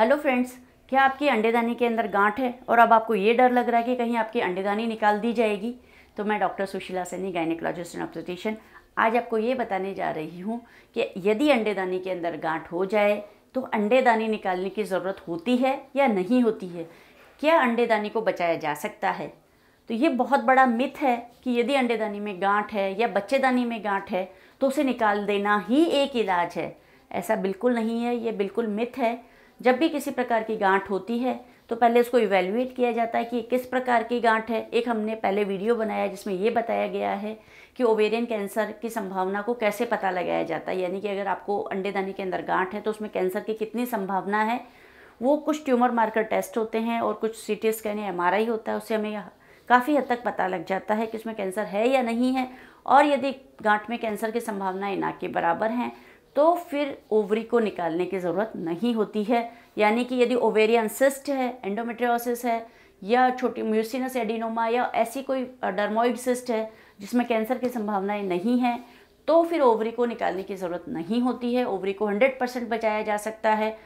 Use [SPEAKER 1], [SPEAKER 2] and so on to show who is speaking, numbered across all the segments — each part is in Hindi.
[SPEAKER 1] हेलो फ्रेंड्स क्या आपकी अंडेदानी के अंदर गांठ है और अब आपको ये डर लग रहा है कि कहीं आपकी अंडेदानी निकाल दी जाएगी तो मैं doctor Sushila Saini gynaecologist and optician आज आपको ये बताने जा रही हूँ कि यदि अंडेदानी के अंदर गांठ हो जाए तो अंडेदानी निकालने की ज़रूरत होती है या नहीं होती है क्या अंडेदानी को बचाया जा सकता है तो ये बहुत बड़ा मिथ है कि यदि अंडेदानी में गांठ है या बच्चेदानी में गांठ है तो उसे निकाल देना ही एक इलाज है ऐसा बिल्कुल नहीं है ये बिल्कुल मिथ है जब भी किसी प्रकार की गांठ होती है तो पहले उसको इवेल्युएट किया जाता है कि किस प्रकार की गांठ है एक हमने पहले वीडियो बनाया जिसमें ये बताया गया है कि ओवेरियन कैंसर की संभावना को कैसे पता लगाया जाता है यानी कि अगर आपको अंडेदानी के अंदर गांठ है तो उसमें कैंसर की कितनी संभावना है वो कुछ ट्यूमर मार्कर टेस्ट होते हैं और कुछ सी टी स्कैन या एम होता है उससे हमें काफ़ी हद तक पता लग जाता है कि उसमें कैंसर है या नहीं है और यदि गांठ में कैंसर की संभावनाएं ना के बराबर हैं तो फिर ओवरी को निकालने की ज़रूरत नहीं होती है यानी कि यदि ओवेरियन सिस्ट है एंडोमेट्रियोसिस है या छोटी म्यूसिनस एडिनोमा या ऐसी कोई डर्मोइड सिस्ट है जिसमें कैंसर की संभावनाएं नहीं हैं तो फिर ओवरी को निकालने की ज़रूरत नहीं होती है ओवरी को 100 परसेंट बचाया जा सकता है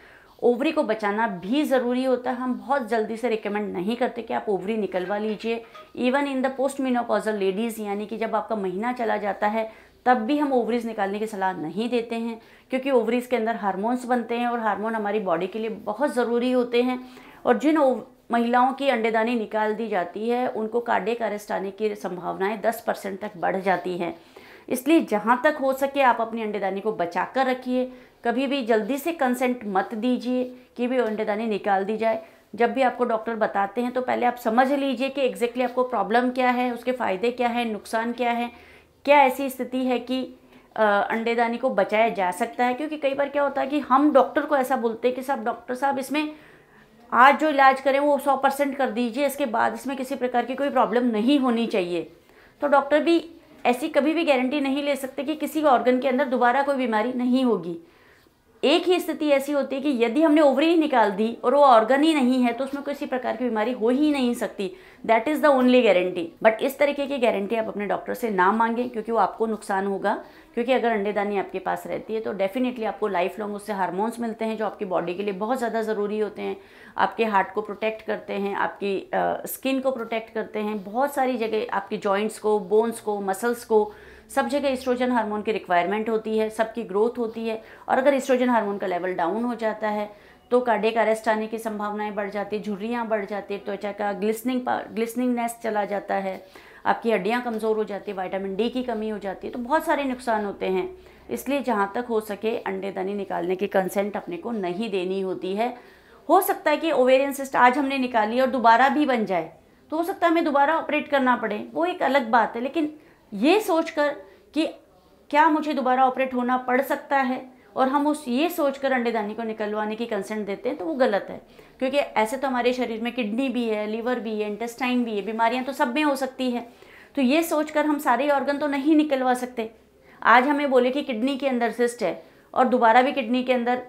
[SPEAKER 1] ओवरी को बचाना भी ज़रूरी होता है हम बहुत जल्दी से रिकमेंड नहीं करते कि आप ओवरी निकलवा लीजिए even in the post menopausal ladies यानी कि जब आपका महीना चला जाता है तब भी हम ओवरीज निकालने की सलाह नहीं देते हैं क्योंकि ओवरीज के अंदर हार्मोन्स बनते हैं और हार्मोन हमारी बॉडी के लिए बहुत ज़रूरी होते हैं और जिन महिलाओं की अंडेदानी निकाल दी जाती है उनको कार्डिक अरेस्ट आने की संभावनाएं 10 परसेंट तक बढ़ जाती हैं इसलिए जहाँ तक हो सके आप अपनी अंडेदानी को बचा कर रखिए कभी भी जल्दी से कंसेंट मत दीजिए कि भी अंडेदानी निकाल दी जाए जब भी आपको डॉक्टर बताते हैं तो पहले आप समझ लीजिए कि एग्जैक्टली exactly आपको प्रॉब्लम क्या है उसके फ़ायदे क्या हैं नुकसान क्या है क्या ऐसी स्थिति है कि अंडेदानी को बचाया जा सकता है क्योंकि कई बार क्या होता है कि हम डॉक्टर को ऐसा बोलते हैं कि साहब डॉक्टर साहब इसमें आज जो इलाज करें वो सौ परसेंट कर दीजिए इसके बाद इसमें किसी प्रकार की कोई प्रॉब्लम नहीं होनी चाहिए तो डॉक्टर भी ऐसी कभी भी गारंटी नहीं ले सकते कि किसी ऑर्गन के अंदर दोबारा कोई बीमारी नहीं होगी एक ही स्थिति ऐसी होती है कि यदि हमने ओवरी ही निकाल दी और वो ऑर्गन ही नहीं है तो उसमें किसी प्रकार की बीमारी हो ही नहीं सकती that is the only guarantee but इस तरीके की गारंटी आप अपने डॉक्टर से ना मांगें क्योंकि वो आपको नुकसान होगा क्योंकि अगर अंडेदानी आपके पास रहती है तो डेफिनेटली आपको लाइफ लॉन्ग उससे हार्मोन्स मिलते हैं जो आपकी बॉडी के लिए बहुत ज़्यादा ज़रूरी होते हैं आपके हार्ट को प्रोटेक्ट करते हैं आपकी स्किन को प्रोटेक्ट करते हैं बहुत सारी जगह आपके जॉइंट्स को बोन्स को मसल्स को सब जगह एस्ट्रोजन हार्मोन की रिक्वायरमेंट होती है सबकी ग्रोथ होती है और अगर इस्ट्रोजन हार्मोन का लेवल डाउन हो जाता है तो कार्डिक अरेस्ट आने की संभावनाएं बढ़ जाती है झुर्रियाँ बढ़ जाती है तो त्वचा का ग्लिसनिंग ग्लिसनिंगनेस चला जाता है आपकी हड्डियाँ कमज़ोर हो जाती है वाइटामिन डी की कमी हो जाती है तो बहुत सारे नुकसान होते हैं इसलिए जहाँ तक हो सके अंडेदानी निकालने की कंसेंट अपने को नहीं देनी होती है हो सकता है कि ओवेरियन सिस्ट आज हमने निकाली और दोबारा भी बन जाए तो हो सकता है हमें दोबारा ऑपरेट करना पड़े वो एक अलग बात है लेकिन ये सोचकर कि क्या मुझे दोबारा ऑपरेट होना पड़ सकता है और हम उस ये सोचकर अंडेदानी को निकलवाने की कंसेंट देते हैं तो वो गलत है क्योंकि ऐसे तो हमारे शरीर में किडनी भी है लीवर भी है इंटेस्टाइन भी है बीमारियां तो सब में हो सकती है तो ये सोचकर हम सारे ऑर्गन तो नहीं निकलवा सकते आज हमें बोले कि किडनी के अंदर सिस्ट है और दोबारा भी किडनी के अंदर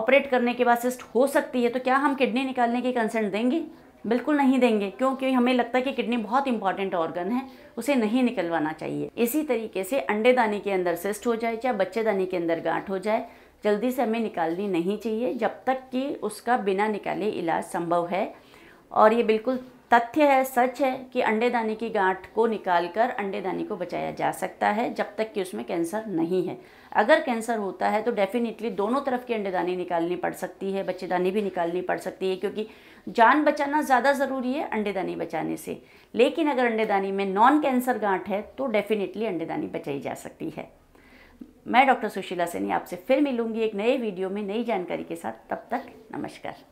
[SPEAKER 1] ऑपरेट करने के बाद सिस्ट हो सकती है तो क्या हम किडनी निकालने की कंसेंट देंगे बिल्कुल नहीं देंगे क्योंकि हमें लगता है कि किडनी बहुत इंपॉर्टेंट ऑर्गन है उसे नहीं निकलवाना चाहिए इसी तरीके से दानी के अंदर सिस्ट हो जाए बच्चे बच्चेदानी के अंदर गांठ हो जाए जल्दी से हमें निकालनी नहीं चाहिए जब तक कि उसका बिना निकाले इलाज संभव है और ये बिल्कुल तथ्य है सच है कि अंडेदानी की गांठ को निकालकर अंडेदानी को बचाया जा सकता है जब तक कि उसमें कैंसर नहीं है अगर कैंसर होता है तो डेफिनेटली दोनों तरफ की अंडेदानी निकालनी पड़ सकती है बच्चेदानी भी निकालनी पड़ सकती है क्योंकि जान बचाना ज़्यादा ज़रूरी है अंडेदानी बचाने से लेकिन अगर अंडेदानी में नॉन कैंसर गांठ है तो डेफिनेटली अंडेदानी बचाई जा सकती है मैं डॉक्टर सुशीला सैनी आपसे फिर मिलूंगी एक नए वीडियो में नई जानकारी के साथ तब तक नमस्कार